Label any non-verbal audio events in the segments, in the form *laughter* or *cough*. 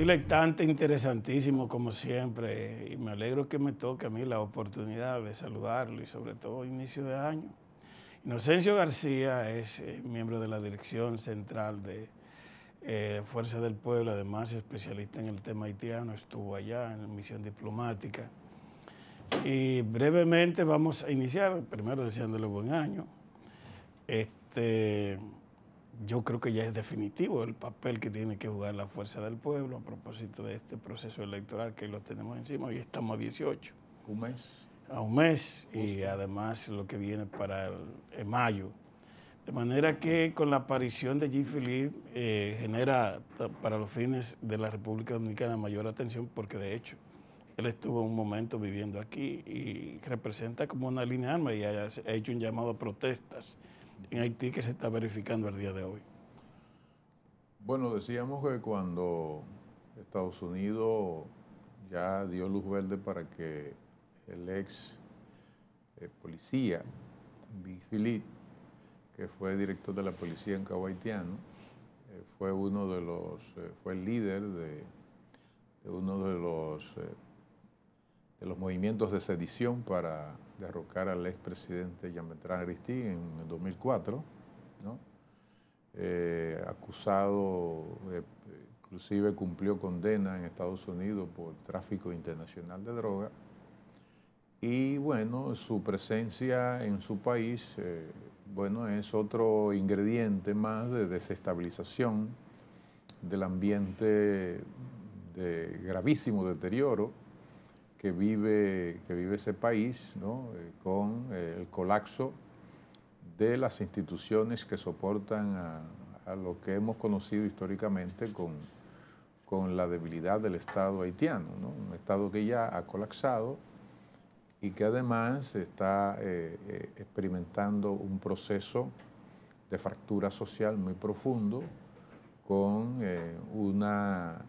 Dilectante, interesantísimo como siempre y me alegro que me toque a mí la oportunidad de saludarlo y sobre todo inicio de año. Inocencio García es eh, miembro de la Dirección Central de eh, Fuerza del Pueblo, además especialista en el tema haitiano, estuvo allá en la misión diplomática. Y brevemente vamos a iniciar, primero deseándole buen año. Este, yo creo que ya es definitivo el papel que tiene que jugar la fuerza del pueblo a propósito de este proceso electoral que lo tenemos encima y estamos a 18. Un mes. A un mes y además lo que viene para el, mayo. De manera que con la aparición de G. Philippe eh, genera para los fines de la República Dominicana mayor atención porque de hecho él estuvo un momento viviendo aquí y representa como una línea arma y ha hecho un llamado a protestas en Haití que se está verificando al día de hoy? Bueno, decíamos que cuando Estados Unidos ya dio luz verde para que el ex eh, policía, Big Philip, que fue director de la policía en Cabo eh, fue uno de los, eh, fue el líder de, de uno de los, de los movimientos de sedición para derrocar al expresidente Jean-Bertrand en 2004, eh, acusado, eh, inclusive cumplió condena en Estados Unidos por tráfico internacional de droga. Y bueno, su presencia en su país, eh, bueno, es otro ingrediente más de desestabilización del ambiente de gravísimo deterioro que vive, que vive ese país, eh, con eh, el colapso de las instituciones que soportan a, lo que hemos conocido históricamente con, con la debilidad del Estado haitiano, un Estado que ya ha colapsado y que además está eh, experimentando un proceso de fractura social muy profundo con una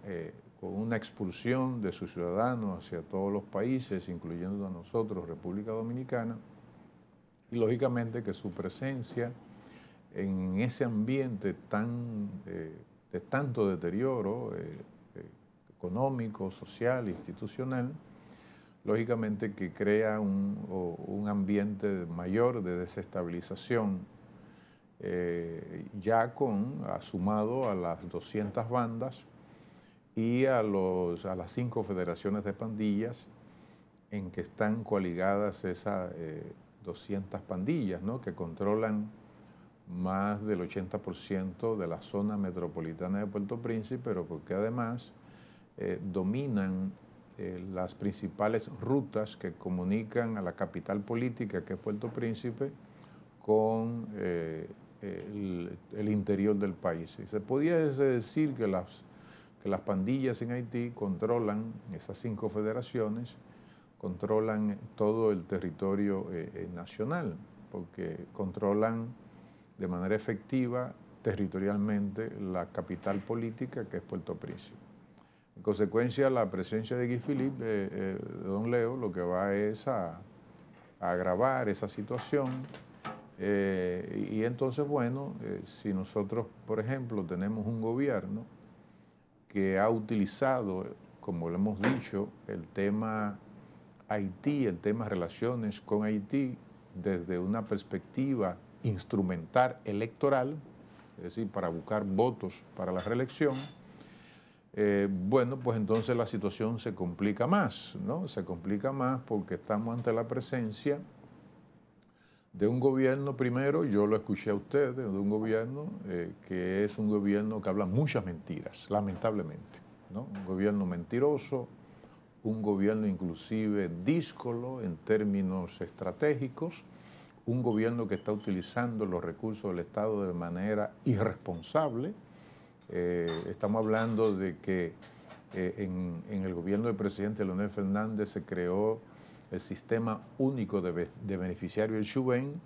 con una expulsión de sus ciudadanos hacia todos los países, incluyendo a nosotros, República Dominicana, y lógicamente que su presencia en ese ambiente tan, eh, de tanto deterioro eh, eh, económico, social, institucional, lógicamente que crea un, ambiente mayor de desestabilización ya con, sumado a las 200 bandas y a, los, a las cinco federaciones de pandillas en que están coaligadas esas eh, 200 pandillas ¿no? que controlan más del 80% de la zona metropolitana de Puerto Príncipe, pero porque además eh, dominan eh, las principales rutas que comunican a la capital política, que es Puerto Príncipe, con el, interior del país. se podía decir que las que las pandillas en Haití controlan esas cinco federaciones, controlan todo el territorio eh, eh, nacional, porque controlan de manera efectiva territorialmente la capital política que es Puerto Príncipe. En consecuencia, la presencia de Guy Philippe, eh, eh Don Leo, lo que va es a, agravar esa situación. y entonces, bueno, si nosotros, por ejemplo, tenemos un gobierno que ha utilizado, como lo hemos dicho, el tema Haití, el tema relaciones con Haití, desde una perspectiva instrumental electoral, es decir, para buscar votos para la reelección, eh, bueno, pues entonces la situación se complica más, ¿no? Se complica más porque estamos ante la presencia de un gobierno primero, yo lo escuché a ustedes, de un gobierno eh, que es un gobierno que habla muchas mentiras, lamentablemente. ¿no? Un gobierno mentiroso, un gobierno inclusive díscolo en términos estratégicos, un gobierno que está utilizando los recursos del Estado de manera irresponsable. Eh, estamos hablando de que eh, en, en el gobierno del presidente Leonel Fernández se creó el sistema único de, beneficiario, el SUBEN,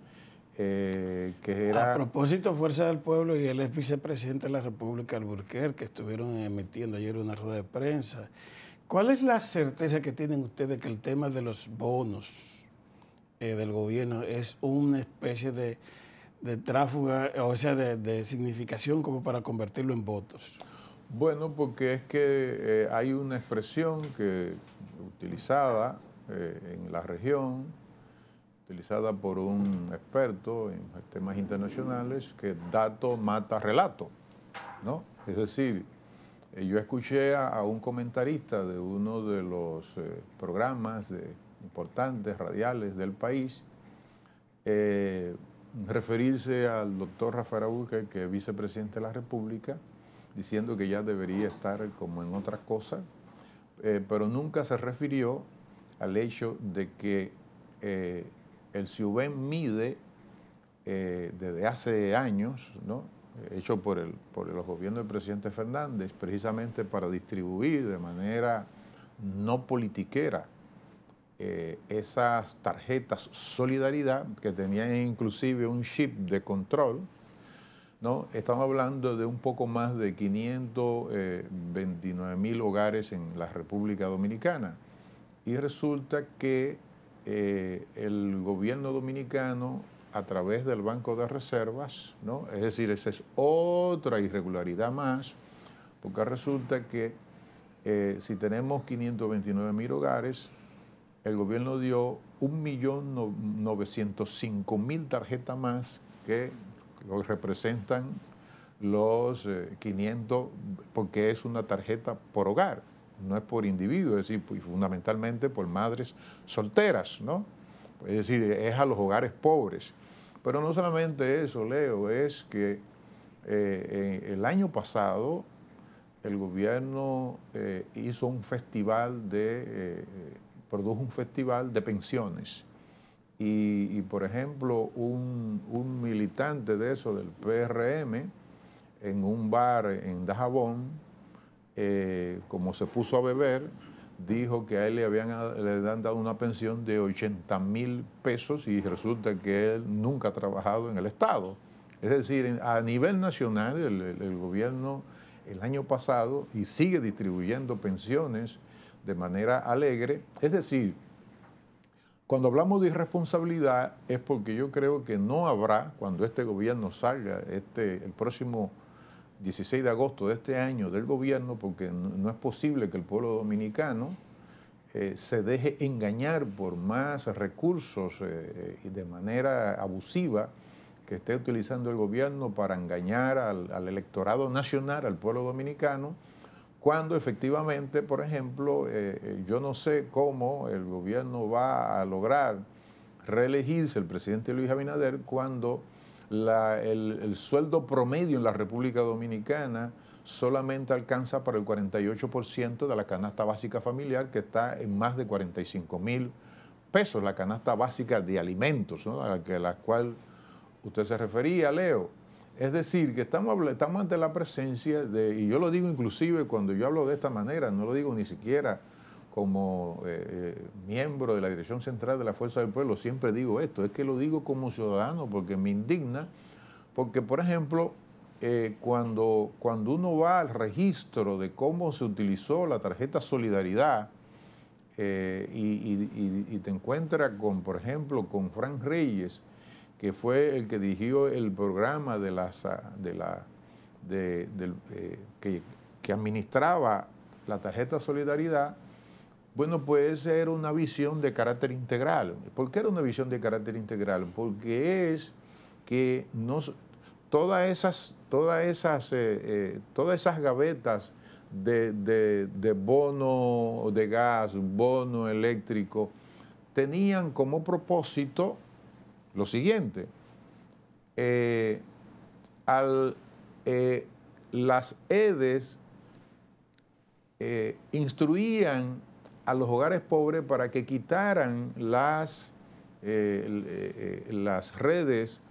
eh, que era... A propósito, Fuerza del Pueblo y el ex vicepresidente de la República, Alburquerque, que estuvieron emitiendo ayer una rueda de prensa. ¿Cuál es la certeza que tienen ustedes que el tema de los bonos eh, del gobierno es una especie de, de tráfuga, o sea, de, significación como para convertirlo en votos? Bueno, porque es que eh, hay una expresión que utilizada eh, en la región, utilizada por un experto en temas internacionales, que dato mata relato. ¿no? Es decir, eh, yo escuché a, un comentarista de uno de los eh, programas importantes radiales del país referirse al doctor Rafael Abuque, que es vicepresidente de la República, diciendo que ya debería estar como en otras cosas, pero nunca se refirió al hecho de que eh, el CIUBEN mide eh, desde hace años, hecho por, el, por los gobiernos del presidente Fernández, precisamente para distribuir de manera no politiquera eh, esas tarjetas Solidaridad que tenían inclusive un chip de control, estamos hablando de un poco más de 529 mil hogares en la República Dominicana. Y resulta que eh, el gobierno dominicano, a través del Banco de Reservas, ¿no? es decir, esa es otra irregularidad más, porque resulta que eh, si tenemos 529 mil hogares, el gobierno dio 1.905.000 tarjetas más que lo representan los 500, eh, porque es una tarjeta por hogar no es por individuos, es decir, pues, fundamentalmente por madres solteras, ¿no? Es decir, es a los hogares pobres. Pero no solamente eso, Leo, es que eh, el año pasado el gobierno eh, hizo un festival de, eh, produjo un festival de pensiones. Y, por ejemplo, un, un, militante de eso, del PRM, en un bar en Dajabón, eh, como se puso a beber, dijo que a él le habían, le dado una pensión de 80 mil pesos y resulta que él nunca ha trabajado en el Estado. Es decir, a nivel nacional, el, el gobierno el año pasado y sigue distribuyendo pensiones de manera alegre. Es decir, cuando hablamos de irresponsabilidad es porque yo creo que no habrá, cuando este gobierno salga, este, el próximo 16 de agosto de este año del gobierno, porque no, es posible que el pueblo dominicano eh, se deje engañar por más recursos eh, eh, y de manera abusiva que esté utilizando el gobierno para engañar al, electorado nacional, al pueblo dominicano, cuando efectivamente, por ejemplo, yo no sé cómo el gobierno va a lograr reelegirse el presidente Luis Abinader cuando el, sueldo promedio en la República Dominicana solamente alcanza para el 48% de la canasta básica familiar, que está en más de 45 mil pesos, la canasta básica de alimentos, ¿no? a la cual usted se refería, Leo. Es decir, que estamos, estamos ante la presencia de, y yo lo digo inclusive cuando yo hablo de esta manera, no lo digo ni siquiera como eh, eh, miembro de la Dirección Central de la Fuerza del Pueblo, siempre digo esto, es que lo digo como ciudadano porque me indigna, porque por ejemplo, eh, cuando, cuando uno va al registro de cómo se utilizó la tarjeta Solidaridad y, te encuentra con, por ejemplo, con Frank Reyes, que fue el que dirigió el programa de ah, la de la, que administraba la tarjeta Solidaridad, bueno, pues era una visión de carácter integral. ¿Por qué era una visión de carácter integral? Porque es que nos, todas esas, todas esas, eh, eh, todas esas gavetas de, bono de gas, bono eléctrico, tenían como propósito lo siguiente. Eh, al, las EDES instruían a los hogares pobres para que quitaran las, eh, eh, eh, las redes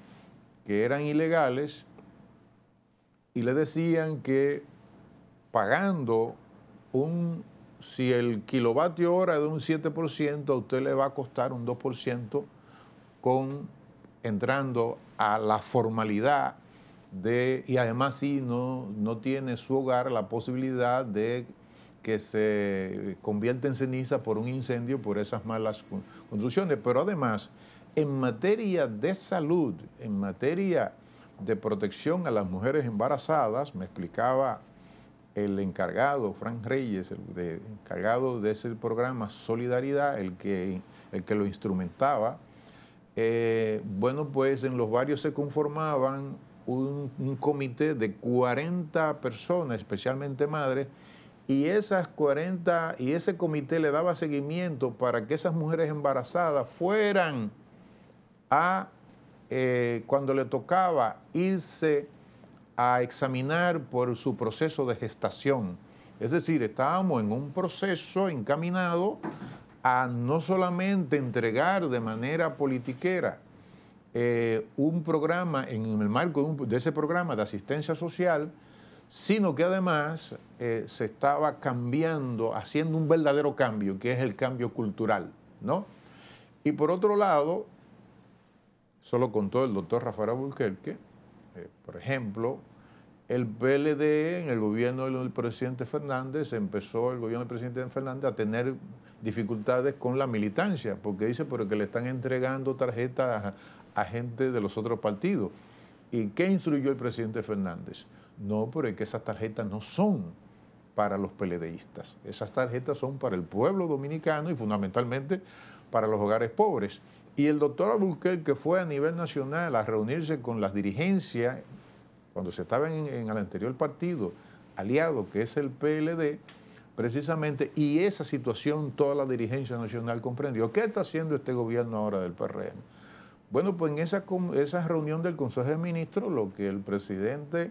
que eran ilegales y le decían que pagando un, si el kilovatio hora es de un 7%, a usted le va a costar un 2% con entrando a la formalidad de, y además si no, no tiene su hogar la posibilidad de que se convierte en ceniza por un incendio, por esas malas construcciones. Pero además, en materia de salud, en materia de protección a las mujeres embarazadas, me explicaba el encargado, Frank Reyes, el encargado de ese programa Solidaridad, el que, que lo instrumentaba, eh, bueno, pues en los barrios se conformaban un comité de 40 personas, especialmente madres, y, esas 40, y ese comité le daba seguimiento para que esas mujeres embarazadas fueran a, eh, cuando le tocaba, irse a examinar por su proceso de gestación. Es decir, estábamos en un proceso encaminado a no solamente entregar de manera politiquera eh, un programa, en el marco de ese programa de asistencia social, sino que además eh, se estaba cambiando, haciendo un verdadero cambio, que es el cambio cultural, Y por otro lado, solo contó el doctor Rafael Abulquerque, eh, por ejemplo, el PLD en el gobierno del presidente Fernández, empezó el gobierno del presidente Fernández a tener dificultades con la militancia, porque dice, que le están entregando tarjetas a gente de los otros partidos. ¿Y qué instruyó el presidente Fernández? No, pero es que esas tarjetas no son para los peledeístas. Esas tarjetas son para el pueblo dominicano y fundamentalmente para los hogares pobres. Y el doctor que fue a nivel nacional a reunirse con las dirigencias, cuando se estaba en, el anterior partido aliado, que es el PLD, precisamente, y esa situación toda la dirigencia nacional comprendió. ¿Qué está haciendo este gobierno ahora del PRM? Bueno, pues en esa, esa reunión del Consejo de Ministros, lo que el presidente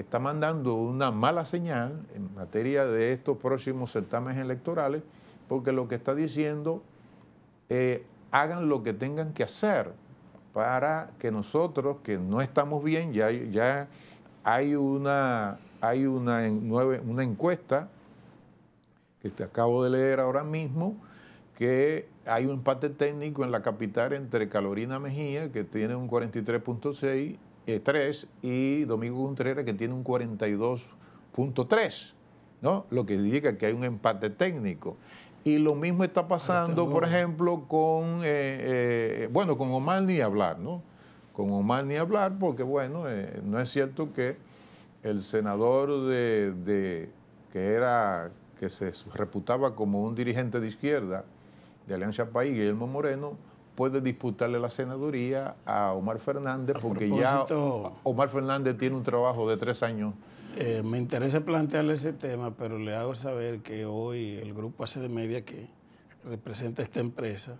está mandando una mala señal en materia de estos próximos certámenes electorales, porque lo que está diciendo, eh, hagan lo que tengan que hacer para que nosotros, que no estamos bien, ya, ya hay, una, hay una, una encuesta que te acabo de leer ahora mismo, que hay un empate técnico en la capital entre Carolina Mejía, que tiene un 43.6, 3 eh, y Domingo Contreras que tiene un 42.3, ¿no? Lo que indica que hay un empate técnico. Y lo mismo está pasando, por ejemplo, con, eh, eh, bueno, con Omar ni hablar, ¿no? Con Omar ni hablar, porque bueno, no es cierto que el senador de, de, que era, que se reputaba como un dirigente de izquierda de Alianza País, Guillermo Moreno, puede disputarle la senaduría a Omar Fernández, porque ya Omar Fernández tiene un trabajo de tres años. Eh, me interesa plantearle ese tema, pero le hago saber que hoy el grupo ACD de Media, que representa esta empresa,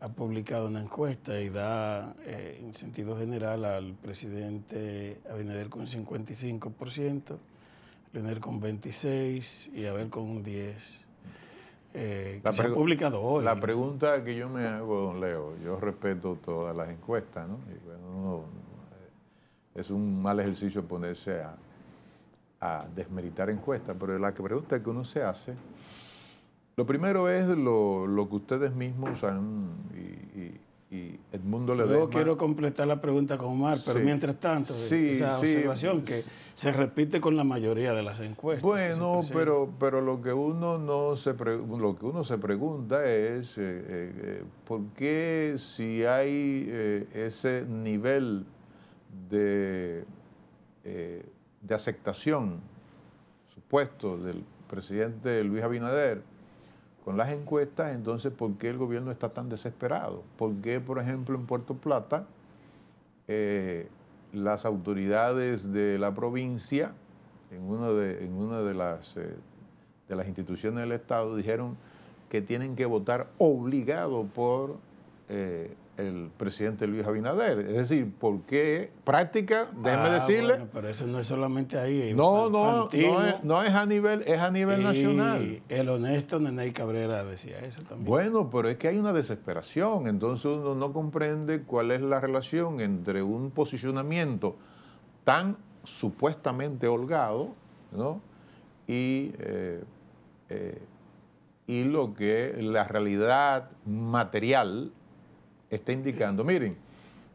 ha publicado una encuesta y da eh, en sentido general al presidente Abinader con 55%, Leonel con 26% y Abel con un 10%. Eh, la pregunta que yo me hago, don Leo, yo respeto todas las encuestas, ¿no? Eh, es un mal ejercicio ponerse a, desmeritar encuestas, pero la pregunta que uno se hace, lo primero es lo, que ustedes mismos han, y Yo quiero completar la pregunta con Omar, pero mientras tanto, esa observación que se repite con la mayoría de las encuestas. Bueno, pero, pero lo, que uno no se lo que uno se pregunta es eh, eh, eh, por qué si hay ese nivel de, de aceptación supuesto del presidente Luis Abinader, las encuestas, entonces, ¿por qué el gobierno está tan desesperado? ¿Por qué, por ejemplo, en Puerto Plata, eh, las autoridades de la provincia, en una de, en una de, las, eh, de las instituciones del Estado, dijeron que tienen que votar obligado por eh, el presidente Luis Abinader. Es decir, ¿por qué práctica? Déjeme ah, decirle. pero eso no es solamente ahí. No, no, no es, a nivel, es a nivel nacional. El honesto Nenei Cabrera decía eso también. Bueno, pero es que hay una desesperación. Entonces uno no comprende cuál es la relación entre un posicionamiento tan supuestamente holgado, ¿no? Y eh, eh, y lo que la realidad material está indicando. Miren,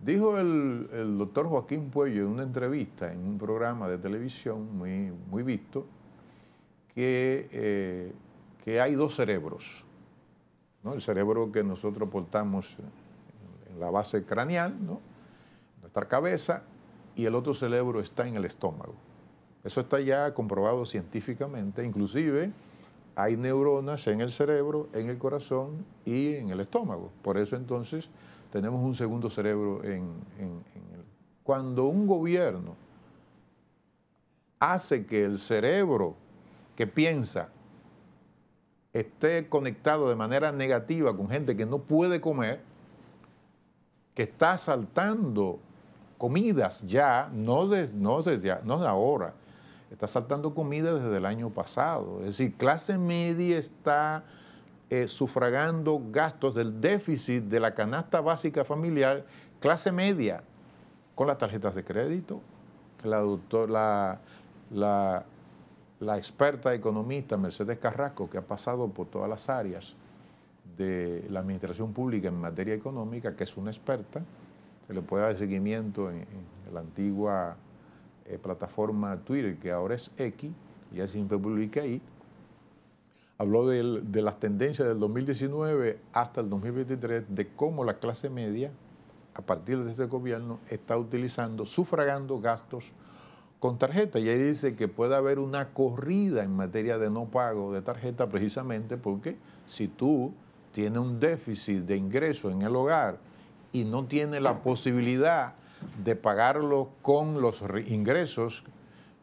dijo el, doctor Joaquín Puello en una entrevista en un programa de televisión muy, muy visto que, eh, hay dos cerebros. El cerebro que nosotros portamos en la base craneal, nuestra cabeza, y el otro cerebro está en el estómago. Eso está ya comprobado científicamente, inclusive hay neuronas en el cerebro, en el corazón y en el estómago. Por eso entonces tenemos un segundo cerebro en, Cuando un gobierno hace que el cerebro que piensa esté conectado de manera negativa con gente que no puede comer, que está saltando comidas ya, no, desde no, no ahora, está saltando comida desde el año pasado. Es decir, clase media está eh, sufragando gastos del déficit de la canasta básica familiar, clase media, con las tarjetas de crédito. La, la, la, experta economista Mercedes Carrasco, que ha pasado por todas las áreas de la administración pública en materia económica, que es una experta, se le puede dar seguimiento en la antigua eh, plataforma Twitter, que ahora es X, ya siempre publica ahí, habló de las tendencias del 2019 hasta el 2023, de cómo la clase media, a partir de ese gobierno, está utilizando, sufragando gastos con tarjeta. Y ahí dice que puede haber una corrida en materia de no pago de tarjeta, precisamente porque si tú tienes un déficit de ingreso en el hogar y no tienes la posibilidad de pagarlo con los ingresos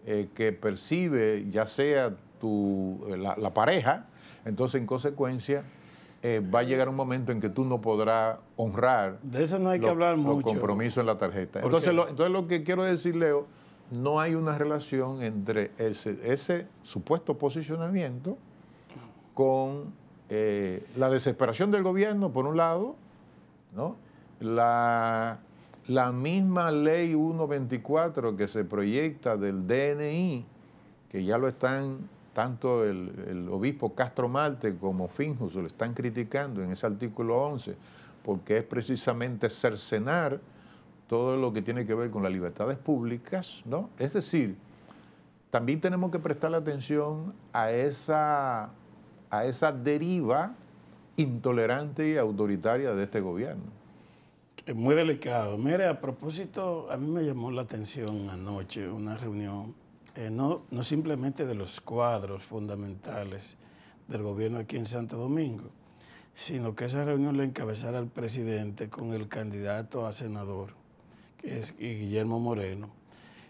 eh, que percibe ya sea tu, eh, la, pareja, entonces en consecuencia eh, va a llegar un momento en que tú no podrás honrar de eso no hay que hablar mucho. los en la tarjeta. Entonces lo, entonces lo que quiero decir, Leo, no hay una relación entre ese, supuesto posicionamiento con la desesperación del gobierno, por un lado, ¿no? la la misma ley 124 que se proyecta del DNI, que ya lo están tanto el, obispo Castro Marte como Finjus lo están criticando en ese artículo 11, porque es precisamente cercenar todo lo que tiene que ver con las libertades públicas, ¿no? Es decir, también tenemos que prestar atención a esa, a esa deriva intolerante y autoritaria de este gobierno muy delicado. Mire, a propósito, a mí me llamó la atención anoche una reunión, eh, no, no simplemente de los cuadros fundamentales del gobierno aquí en Santo Domingo, sino que esa reunión la encabezara el presidente con el candidato a senador, que es Guillermo Moreno.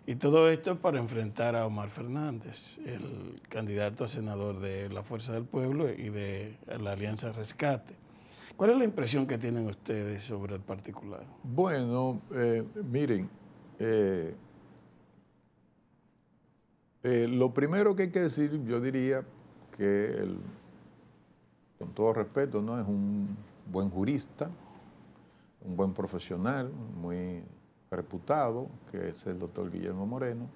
Y todo esto para enfrentar a Omar Fernández, el candidato a senador de la Fuerza del Pueblo y de la Alianza Rescate. ¿Cuál es la impresión que tienen ustedes sobre el particular? Bueno, eh, miren, eh, eh, lo primero que hay que decir, yo diría que, el, con todo respeto, ¿no? es un buen jurista, un buen profesional, muy reputado, que es el doctor Guillermo Moreno.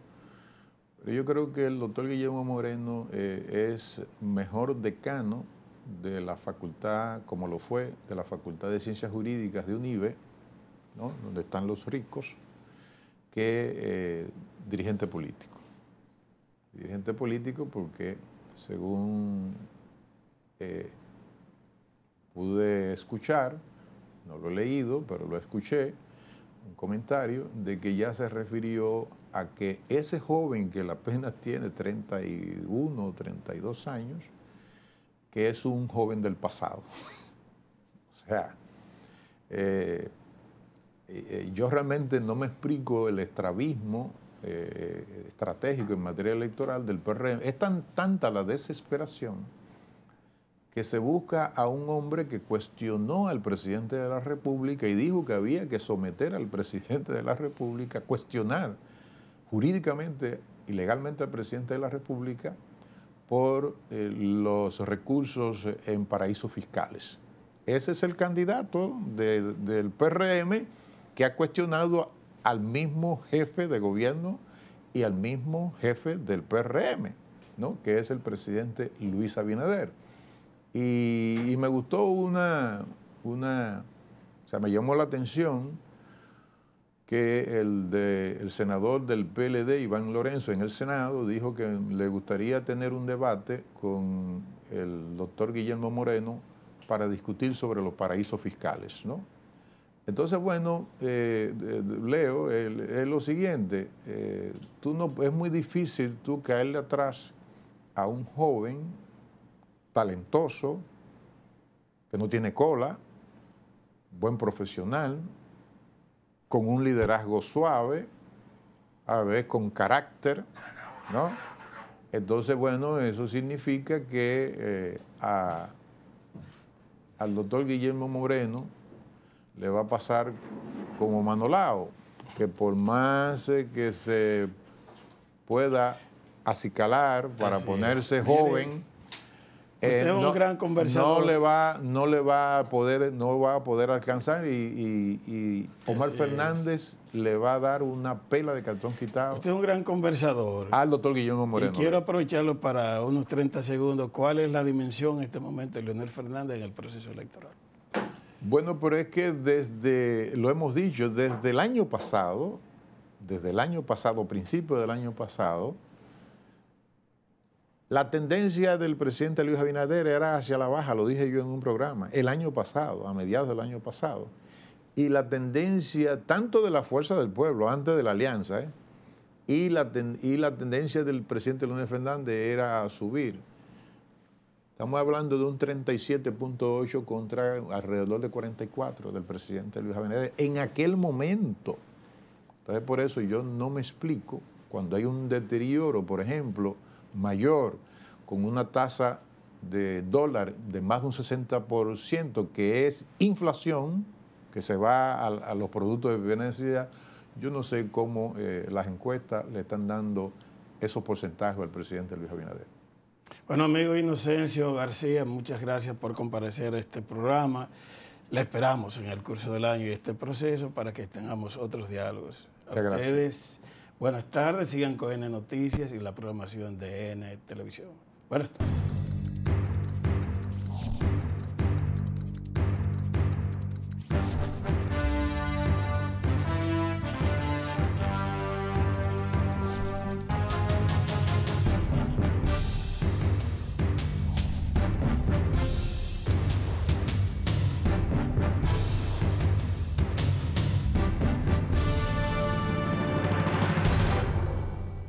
Pero yo creo que el doctor Guillermo Moreno es mejor decano de la facultad, como lo fue, de la Facultad de Ciencias Jurídicas de UNIVE, donde están los ricos, que eh, dirigente político. Dirigente político porque, según eh, pude escuchar, no lo he leído, pero lo escuché, un comentario de que ya se refirió a que ese joven que la pena tiene 31 o 32 años, que es un joven del pasado. *laughs* o sea, eh, eh, eh, yo realmente no me explico el estrabismo estratégico en materia electoral del PRM. Es tan tanta la desesperación que se busca a un hombre que cuestionó al presidente de la República y dijo que había que someter al presidente de la República, cuestionar jurídicamente y legalmente al presidente de la República por eh, los recursos en paraísos fiscales. Ese es el candidato del PRM que ha cuestionado al mismo jefe de gobierno y al mismo jefe del PRM, ¿no? que es el presidente Luis Abinader. Y, me gustó una, una, o sea, me llamó la atención que el, senador del PLD, Iván Lorenzo, en el Senado, dijo que le gustaría tener un debate con el doctor Guillermo Moreno para discutir sobre los paraísos fiscales. Entonces, bueno, eh, Leo, es lo siguiente, eh, tú no, es muy difícil tú caerle atrás a un joven talentoso, que no tiene cola, buen profesional, con un liderazgo suave, a veces con carácter, ¿no? Entonces, bueno, eso significa que eh, al doctor Guillermo Moreno le va a pasar como Manolao, que por más eh, que se pueda acicalar para ponerse joven, eh, un no, gran conversador. le va, no le va a poder, no va a poder alcanzar y, Omar Fernández le va a dar una pela de cartón quitado. Usted es un gran conversador. Al doctor Guillermo Moreno. Y quiero aprovecharlo para unos 30 segundos. ¿Cuál es la dimensión en este momento de Leonel Fernández en el proceso electoral? Bueno, pero es que desde, lo hemos dicho, desde el año pasado, desde el año pasado, principio del año pasado, la tendencia del presidente Luis Abinader era hacia la baja, lo dije yo en un programa, el año pasado, a mediados del año pasado. Y la tendencia tanto de la fuerza del pueblo, antes de la alianza, ¿eh? y, la y la tendencia del presidente Luis Fernández era subir. Estamos hablando de un 37.8 contra alrededor de 44 del presidente Luis Abinader en aquel momento. Entonces por eso yo no me explico cuando hay un deterioro, por ejemplo, mayor, con una tasa de dólar de más de un 60%, que es inflación, que se va a, los productos de de necesidad, yo no sé cómo eh, las encuestas le están dando esos porcentajes al presidente Luis Abinader. Bueno, amigo Inocencio García, muchas gracias por comparecer a este programa. Le esperamos en el curso del año y este proceso para que tengamos otros diálogos. gracias. Buenas tardes, sigan con N Noticias y la programación de N Televisión. Buenas tardes.